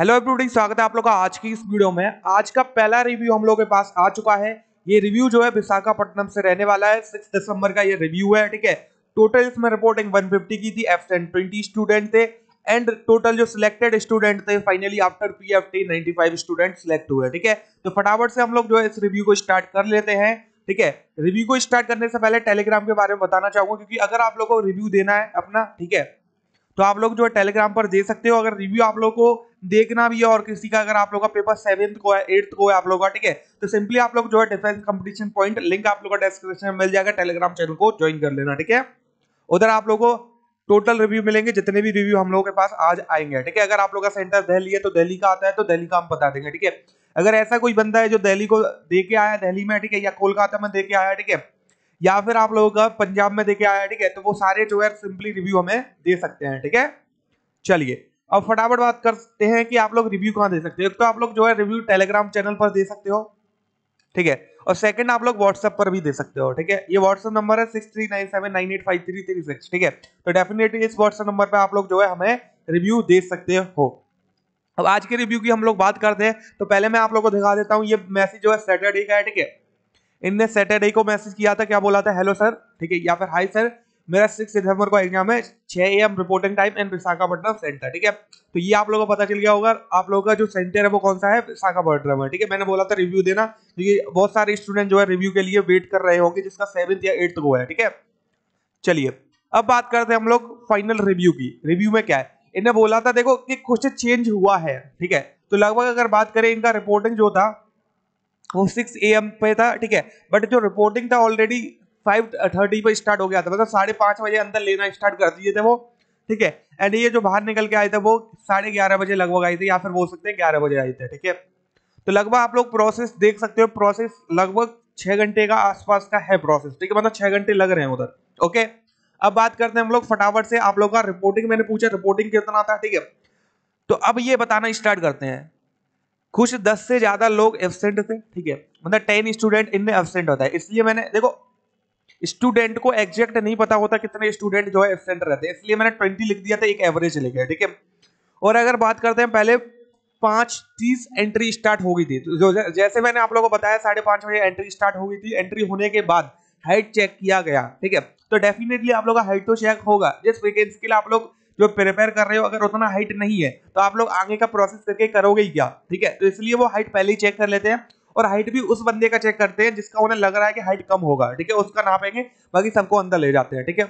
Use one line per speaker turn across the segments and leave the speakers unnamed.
hello everybody स्वागत है आप लोग का आज की इस वीडियो में आज का पहला रिव्यू हम लोग के पास आ चुका है ये रिव्यू जो है विशाखापट्टनम से रहने वाला है सिक्स दिसंबर का ये रिव्यू है ठीक है टोटल इसमें रिपोर्टिंग 150 की थी एब्सेंट ट्वेंटी स्टूडेंट थे एंड टोटल जो सिलेक्टेड स्टूडेंट थे finally after P F T student select हुए ठीक है तो फटाफट से हम लोग जो है इस रिव्यू को स्टार्ट कर लेते हैं ठीक है रिव्यू को स्टार्ट करने से पहले टेलीग्राम के बारे में बताना चाहूंगा क्योंकि अगर आप लोग को रिव्यू देना है अपना ठीक है तो आप लोग जो है टेलीग्राम पर दे सकते हो अगर रिव्यू आप लोग को देखना भी है और किसी का अगर आप लोग का पेपर सेवेंथ को है एट्थ को है आप लोग का ठीक है तो सिंपली आप लोग जो है डिफेंस कंपटीशन पॉइंट लिंक आप लोग का डिस्क्रिप्शन में मिल जाएगा टेलीग्राम चैनल को ज्वाइन कर लेना ठीक है उधर आप लोगों को टोटल रिव्यू मिलेंगे जितने भी रिव्यू हम लोगों के पास आज आएंगे ठीक है अगर आप लोग का सेंटर दिल्ली है तो दिल्ली का आता है तो दिल्ली का हम बता देंगे ठीक है अगर ऐसा कोई बंदा है जो दिल्ली को दे के आया दिल्ली में ठीक है या कोलकाता में दे के आया ठीक है या फिर आप लोगों का पंजाब में दे के आया ठीक है तो वो सारे जो है सिंपली रिव्यू हमें दे सकते हैं ठीक है चलिए अब फटाफट बात करते हैं कि आप लोग रिव्यू कहाँ दे सकते हो एक तो आप लोग जो है रिव्यू टेलीग्राम चैनल पर दे सकते हो ठीक है और सेकंड आप लोग व्हाट्सएप पर भी दे सकते हो ठीक है ये व्हाट्सएप नंबर है six three nine seven nine eight five three three six ठीक है तो डेफिनेटली इस व्हाट्सएप नंबर पर आप लोग जो है हमें रिव्यू दे सकते हो अब आज के रिव्यू की हम लोग बात करते हैं तो पहले मैं आप लोग को दिखा देता हूँ ये मैसेज जो है सैटरडे का है ठीक है इनने सैटरडे को मैसेज किया था क्या बोला था हेलो सर ठीक है या फिर हाई सर मेरा सिक्स दिसंबर को एग्जाम है छह A M reporting time and Visakhapatnam centre ठीक है तो ये आप लोगों को पता चल गया होगा आप लोगों का जो सेंटर है वो कौन सा है विशाखापट्टनम है ठीक है मैंने बोला था रिव्यू देना क्योंकि बहुत सारे स्टूडेंट जो है रिव्यू के लिए वेट कर रहे होंगे जिसका सेवंथ या एट्थ को है ठीक है चलिए अब बात करते हैं हम लोग फाइनल रिव्यू की रिव्यू में क्या है इन्हें बोला था देखो कि क्वेश्चन चेंज हुआ है ठीक है तो लगभग अगर बात करें इनका रिपोर्टिंग जो था वो सिक्स ए एम पे था ठीक है बट जो रिपोर्टिंग था ऑलरेडी फाइव थर्टी पर स्टार्ट हो गया था मतलब साढ़े पांच बजे अंदर लेना स्टार्ट कर दिए थे वो ठीक है एंड ये जो बाहर निकल के आए थे वो साढ़े ग्यारह बजे लगभग आए थे या फिर बोल सकते हैं ग्यारह बजे आए थे ठीक है तो लगभग आप लोग प्रोसेस देख सकते हो प्रोसेस लगभग छह घंटे का आसपास का है प्रोसेस ठीक है मतलब छह घंटे लग रहे हैं उधर ओके अब बात करते हैं हम लोग फटाफट से आप लोग का रिपोर्टिंग मैंने पूछा रिपोर्टिंग कितना आता है ठीक है तो अब ये बताना स्टार्ट करते हैं कुछ दस से ज़्यादा लोग एबसेंट थे ठीक है मतलब टेन स्टूडेंट इनमें एबसेंट होता है इसलिए मैंने देखो स्टूडेंट को एग्जैक्ट नहीं पता होता कितने स्टूडेंट जो है एबसेंट रहते हैं इसलिए मैंने ट्वेंटी लिख दिया था एक एवरेज लिख गया ठीक है और अगर बात करते हैं पहले पांच तीस एंट्री स्टार्ट हो गई थी तो जो जैसे मैंने आप लोगों को बताया साढ़े पांच बजे एंट्री स्टार्ट हो गई थी एंट्री होने के बाद हाइट चेक किया गया ठीक है तो डेफिनेटली आप लोग का हाइट तो चेक होगा जिस वेकेंसी के लिए आप लोग जो प्रिपेयर कर रहे हो अगर उतना हाइट नहीं है तो आप लोग आगे का प्रोसेस करके करोगे क्या ठीक है तो इसलिए वो हाइट पहले ही चेक कर लेते हैं और हाइट भी उस बंदे का चेक करते हैं जिसका उन्हें लग रहा है कि हाइट कम होगा ठीक है उसका नापेंगे बाकी सबको अंदर ले जाते हैं ठीक है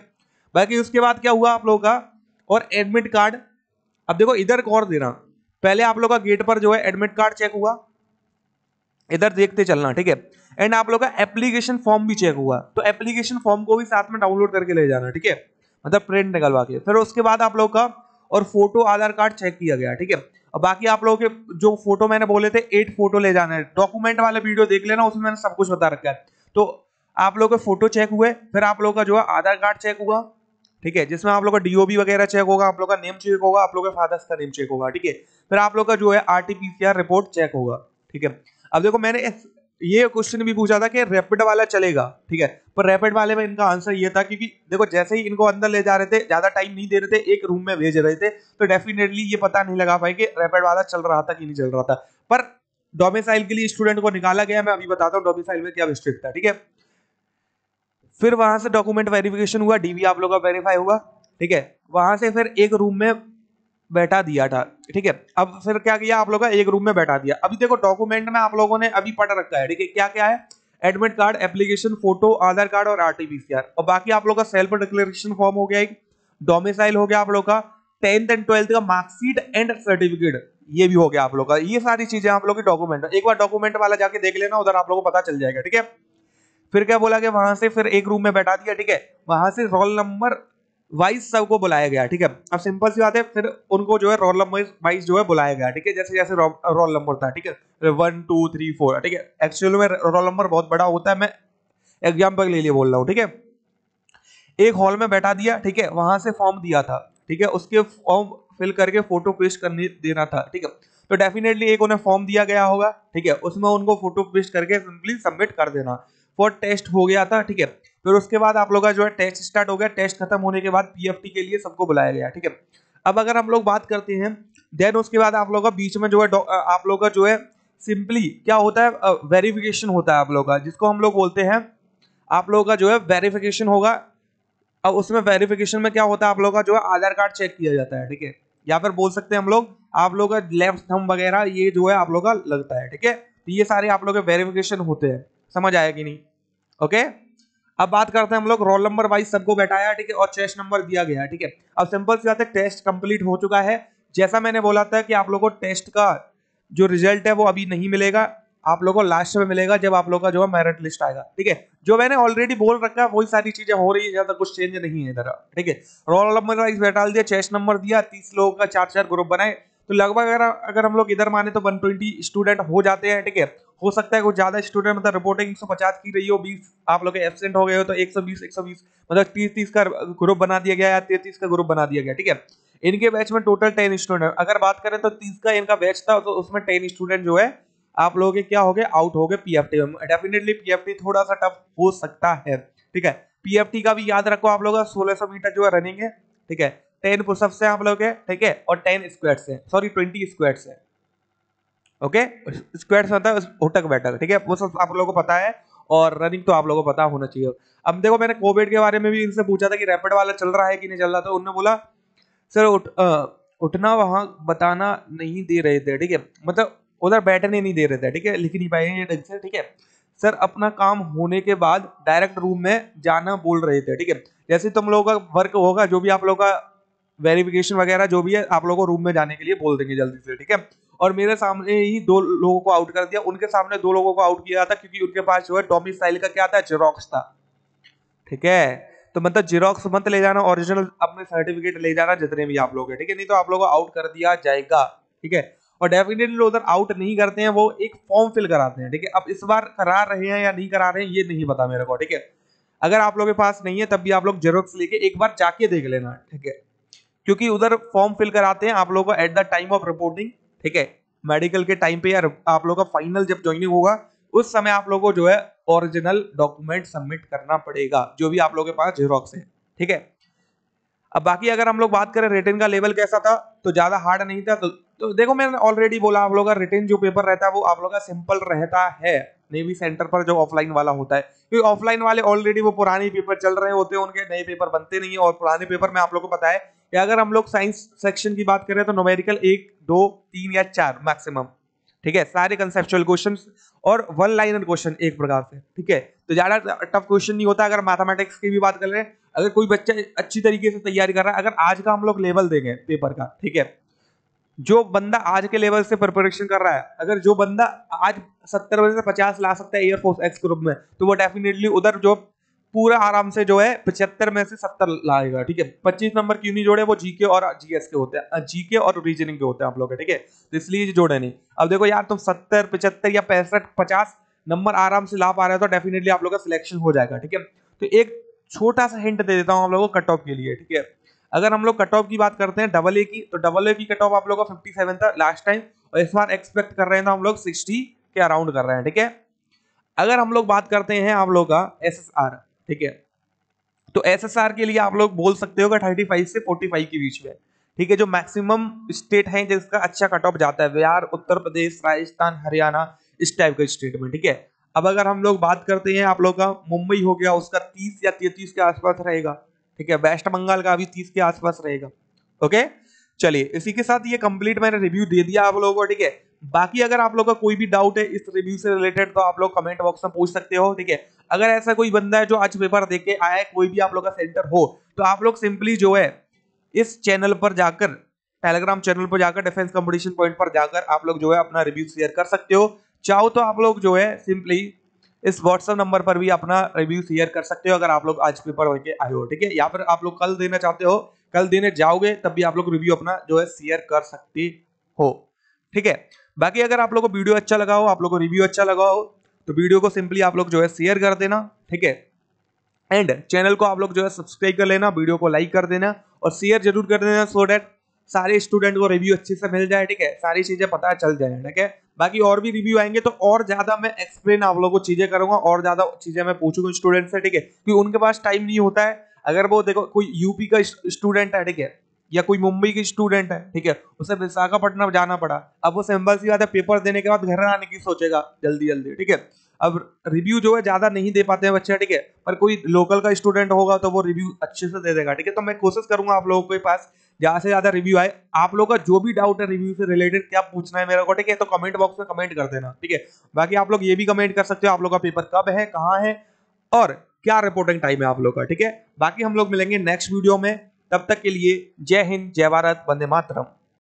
बाकी उसके बाद क्या हुआ आप लोगों का और एडमिट कार्ड अब देखो इधर गौर देना पहले आप लोग का गेट पर जो है एडमिट कार्ड चेक हुआ इधर देखते चलना ठीक है एंड आप लोग का एप्लीकेशन फॉर्म भी चेक हुआ तो एप्लीकेशन फॉर्म को भी साथ में डाउनलोड करके ले जाना ठीक है मतलब प्रिंट निकलवा के फिर उसके बाद आप लोग का और फोटो आधार कार्ड चेक किया गया ठीक है और बाकी आप लोगों के जो फोटो मैंने बोले थे एट फोटो ले जाना है डॉक्यूमेंट वाले वीडियो देख लेना उसमें मैंने सब कुछ बता रखा है तो आप लोगों के फोटो चेक हुए फिर आप लोगों का जो है आधार कार्ड चेक हुआ ठीक है जिसमें आप लोग का डीओबी वगैरह चेक होगा आप लोग का नेम चेक होगा आप लोग के फादर्स का नेम चेक होगा ठीक है फिर आप लोग का जो है आरटीपीसीआर रिपोर्ट चेक होगा ठीक है अब देखो मैंने ये क्वेश्चन भी पूछा था कि रैपिड वाला चलेगा ठीक है पर रैपिड वाले में इनका आंसर ये था क्योंकि देखो जैसे ही इनको अंदर ले जा रहे थे ज्यादा टाइम नहीं दे रहे थे एक रूम में भेज रहे थे तो डेफिनेटली ये पता नहीं लगा पाए कि रैपिड वाला चल रहा था कि नहीं चल रहा था पर डोमिसाइल के लिए स्टूडेंट को निकाला गया मैं अभी बताता हूँ डोमिसाइल में क्या स्ट्रिक्ट था ठीक है फिर वहां से डॉक्यूमेंट वेरिफिकेशन हुआ डीवी आप लोग का वेरीफाई हुआ ठीक है वहां से फिर एक रूम में बैठा दिया था ठीक है अब फिर क्या किया आप लोगों का एक रूम में बैठा दिया अभी देखो डॉक्यूमेंट में आप लोगों ने अभी पढ़ रखा है ठीक है क्या क्या है admit card application photo Aadhaar card और आरटीपीसीआर और बाकी आप लोग का सेल्फ डिक्लेरेशन फॉर्म हो गया एक डोमिसाइल हो गया आप लोग का टेंथ एंड ट्वेल्थ का मार्कशीट एंड सर्टिफिकेट ये भी हो गया आप लोग का ये सारी चीजें आप लोग की डॉक्यूमेंट एक बार डॉक्यूमेंट वाला जाके देख लेना उधर आप लोग को पता चल जाएगा ठीक है फिर क्या बोला कि वहां से फिर एक रूम में बैठा दिया ठीक है वहां से रोल नंबर वाइस सबको बुलाया गया ठीक है अब सिंपल सी बात है फिर उनको जो है रोल नंबर वाइस जो है बुलाया गया ठीक है जैसे जैसे रोल नंबर था ठीक है वन टू थ्री फोर ठीक है एक्चुअल में रोल नंबर बहुत बड़ा होता है मैं एग्जाम्पल के लिए बोल रहा हूँ ठीक है एक हॉल में बैठा दिया ठीक है वहां से फॉर्म दिया था ठीक है उसके फॉर्म फिल करके फोटो पेश करने देना था ठीक है तो डेफिनेटली एक उन्हें फॉर्म दिया गया होगा ठीक है उसमें उनको फोटो पेश करके सिंपली सबमिट कर देना फॉर टेस्ट हो गया था ठीक है फिर उसके बाद आप लोग का जो है टेस्ट स्टार्ट हो गया टेस्ट खत्म होने के बाद पीएफटी के लिए सबको बुलाया गया ठीक है अब अगर हम लोग बात करते हैं देन उसके बाद आप लोग का बीच में जो है आप लोग का जो है सिंपली क्या होता है वेरिफिकेशन होता है आप लोग का जिसको हम लोग बोलते हैं आप लोगों का जो है वेरिफिकेशन होगा अब उसमें वेरिफिकेशन में क्या होता है आप लोगों का जो है आधार कार्ड चेक किया जाता है ठीक है या फिर बोल सकते हैं हम लोग आप लोग का लेफ्ट थम वगैरह ये जो है आप लोग का लगता है ठीक है तो ये सारे आप लोग के वेरिफिकेशन होते हैं समझ आया कि नहीं ओके अब बात करते हैं हम लोग रोल नंबर वाइज सबको बैठाया ठीक है और चेस्ट नंबर दिया गया ठीक है अब सिंपल सी बात है टेस्ट कंप्लीट हो चुका है जैसा मैंने बोला था कि आप लोगों को टेस्ट का जो रिजल्ट है वो अभी नहीं मिलेगा आप लोगों को लास्ट में मिलेगा जब आप लोगों का जो है मेरिट लिस्ट आएगा ठीक है जो मैंने ऑलरेडी बोल रखा है वही सारी चीजें हो रही है ज्यादा कुछ चेंज नहीं है इधर ठीक है रोल नंबर वाइज बैठा दिया चेस्ट नंबर दिया तीस लोगों का चार चार ग्रुप बनाए तो लगभग अगर अगर हम लोग इधर माने तो 120 स्टूडेंट हो जाते हैं ठीक है हो सकता है कुछ ज्यादा स्टूडेंट मतलब रिपोर्टिंग एक की रही हो बीस आप लोग एबसेंट हो गए हो तो एक सौ मतलब तीस तीस का ग्रुप बना दिया गया या तैतीस का ग्रुप बना दिया गया ठीक है इनके बैच में टोटल टेन स्टूडेंट अगर बात करें तो तीस का इनका बैच था तो उसमें टेन स्टूडेंट जो है आप लोगों के क्या हो गए आउट हो गए पीएफटी में डेफिनेटली पीएफटी थोड़ा सा टफ हो सकता है ठीक है पीएफटी का भी याद रखो आप लोग सोलह सौ मीटर जो है रनिंग है ठीक है टेन पुशअप से आप लोग ठीक है और टेन स्क्वेड से सॉरी ट्वेंटी स्क्वेड से ओके स्क्वाड्स होता है उठक बैठक ठीक है वो सब आप लोगों को पता है और रनिंग तो आप लोगों को पता होना चाहिए अब देखो मैंने कोविड के बारे में भी इनसे पूछा था कि रैपिड वाला चल रहा है कि नहीं चल रहा था तो उन्होंने बोला सर उठ आ, उठना वहाँ बताना नहीं दे रहे थे ठीक है मतलब उधर बैठने नहीं दे रहे थे ठीक है लिख नहीं पाए ये ढंग से ठीक है सर अपना काम होने के बाद डायरेक्ट रूम में जाना बोल रहे थे ठीक है जैसे तुम लोगों का वर्क होगा जो भी आप लोगों का वेरिफिकेशन वगैरह जो भी है आप लोगों को रूम में जाने के लिए बोल देंगे जल्दी से ठीक है और मेरे सामने ही दो लोगों को आउट कर दिया उनके सामने दो लोगों को आउट किया था क्योंकि उनके पास जो है डोमिसाइल का क्या था जेरोक्स था ठीक है तो मतलब जेरोक्स मत ले जाना ओरिजिनल अपने सर्टिफिकेट ले जाना जितने भी आप लोग हैं ठीक है नहीं तो आप लोगों को आउट कर दिया जाएगा ठीक है और डेफिनेटली उधर आउट नहीं करते हैं वो एक फॉर्म फिल कराते हैं ठीक है अब इस बार करा रहे हैं या नहीं करा रहे हैं ये नहीं पता मेरे को ठीक है अगर आप लोगों के पास नहीं है तब भी आप लोग जेरोक्स लेके एक बार जाके देख लेना ठीक है क्योंकि उधर फॉर्म फिल कराते हैं आप लोगों को at the time of reporting ठीक है मेडिकल के टाइम पे या आप लोगों का फाइनल जब ज्वाइनिंग होगा उस समय आप लोगों को जो है ओरिजिनल डॉक्यूमेंट सबमिट करना पड़ेगा जो भी आप लोगों के पास जेरोक्स है ठीक है अब बाकी अगर हम लोग बात करें रिटर्न का लेवल कैसा था तो ज़्यादा हार्ड नहीं था तो, तो देखो मैंने ऑलरेडी बोला आप लोग का रिटर्न जो पेपर रहता है वो आप लोग का सिंपल रहता है नेवी सेंटर पर जो ऑफलाइन वाला होता है क्योंकि ऑफलाइन वाले ऑलरेडी वो पुराने पेपर चल रहे होते हैं उनके नए पेपर बनते नहीं है और पुराने पेपर में आप लोग को पता है कि अगर हम लोग साइंस सेक्शन की बात करें तो नोमेरिकल एक दो तीन या चार मैक्सिमम ठीक है सारे कंसेप्चुअल क्वेश्चन और वन लाइनर क्वेश्चन एक प्रकार से ठीक है तो ज़्यादा टफ क्वेश्चन नहीं होता अगर मैथमेटिक्स की भी बात कर रहे हैं अगर कोई बच्चा अच्छी तरीके से तैयारी कर रहा है अगर आज का हम लोग लेवल देंगे पेपर का ठीक है जो बंदा आज के लेवल से प्रिपरेशन कर रहा है अगर जो बंदा आज सत्तर बजे से पचास ला सकता है एयरफोर्स एक्स ग्रुप में तो वो डेफिनेटली उधर जो पूरा आराम से जो है पचहत्तर में से सत्तर लाएगा ठीक है पच्चीस नंबर क्यों नहीं जोड़े वो जीके और जीएस के होते हैं जीके और रीजनिंग के होते हैं आप लोग ठीक है तो इसलिए जोड़े नहीं अब देखो यार तुम सत्तर पचहत्तर या पैंसठ पचास नंबर आराम से ला पा रहे हो तो डेफिनेटली आप लोग का सिलेक्शन हो जाएगा ठीक है तो एक छोटा सा हिंट दे देता हूँ आप लोगों को कट ऑफ के लिए ठीक है अगर हम लोग कट ऑफ की बात करते हैं डबल ए की तो डबल ए की कट ऑफ आप लोग का फिफ्टी सेवन था लास्ट टाइम और इस बार एक्सपेक्ट कर रहे हैं तो हम लोग सिक्सटी के अराउंड कर रहे हैं ठीक है अगर हम लोग बात करते हैं आप लोग का एस ठीक है तो एस के लिए आप लोग बोल सकते हो थर्टी फाइव से फोर्टी फाइव के बीच में ठीक है जो मैक्सिमम स्टेट है जिसका अच्छा कट ऑफ जाता है बिहार उत्तर प्रदेश राजस्थान हरियाणा इस टाइप के स्टेट में ठीक है अब अगर हम लोग बात करते हैं आप लोग का मुंबई हो गया उसका तीस या तैतीस के आसपास रहेगा ठीक है वेस्ट बंगाल का अभी तीस के आसपास रहेगा ओके चलिए इसी के साथ ये कंप्लीट मैंने रिव्यू दे दिया आप लोगों को ठीक है बाकी अगर आप लोग का कोई भी डाउट है इस रिव्यू से रिलेटेड तो आप लोग कमेंट बॉक्स में पूछ सकते हो ठीक है अगर ऐसा कोई बंदा है जो आज पेपर दे आया है कोई भी आप लोग का सेंटर हो तो आप लोग सिंपली जो है इस चैनल पर जाकर टेलीग्राम चैनल पर जाकर डिफेंस कंपटीशन पॉइंट पर जाकर आप लोग जो है अपना रिव्यू शेयर कर सकते हो चाहो तो आप लोग जो है सिंपली इस व्हाट्सएप नंबर पर भी अपना रिव्यू शेयर कर सकते हो अगर आप लोग आज पेपर भर के आए हो ठीक है या फिर आप लोग कल देना चाहते हो कल देने जाओगे तब भी आप लोग रिव्यू अपना जो है शेयर कर सकते हो ठीक है बाकी अगर आप लोग को वीडियो अच्छा लगा हो आप लोग को रिव्यू अच्छा लगा हो तो वीडियो को सिंपली आप लोग जो है शेयर कर देना ठीक है एंड चैनल को आप लोग जो है सब्सक्राइब कर लेना वीडियो को लाइक कर देना और शेयर जरूर कर देना सो डैट सारे स्टूडेंट को रिव्यू अच्छे से मिल जाए ठीक है सारी चीजें पता चल जाए ठीक है बाकी और भी रिव्यू आएंगे तो और ज्यादा मैं एक्सप्लेन आप लोगों को चीजें करूंगा और ज्यादा चीजें मैं पूछूंगा स्टूडेंट से ठीक है क्योंकि उनके पास टाइम नहीं होता है अगर वो देखो कोई यूपी का स्टूडेंट है ठीक है या कोई मुंबई की स्टूडेंट है ठीक है उसे विशाखापट्टनम जाना पड़ा अब वो सिंबल सी बात है पेपर देने के बाद घर आने की सोचेगा जल्दी जल्दी ठीक है अब रिव्यू जो है ज्यादा नहीं दे पाते हैं बच्चे ठीक है पर कोई लोकल का स्टूडेंट होगा तो वो रिव्यू अच्छे से दे देगा ठीक है तो मैं कोशिश करूंगा आप लोगों के पास ज्यादा से ज्यादा रिव्यू आए आप लोगों का जो भी डाउट है रिव्यू से रिलेटेड क्या पूछना है मेरे को ठीक है तो कमेंट बॉक्स में कमेंट कर देना ठीक है बाकी आप लोग ये भी कमेंट कर सकते हो आप लोग का पेपर कब है कहाँ है और क्या रिपोर्टिंग टाइम है आप लोग का ठीक है बाकी हम लोग मिलेंगे नेक्स्ट वीडियो में तब तक के लिए जय हिंद जय भारत वंदे मातरम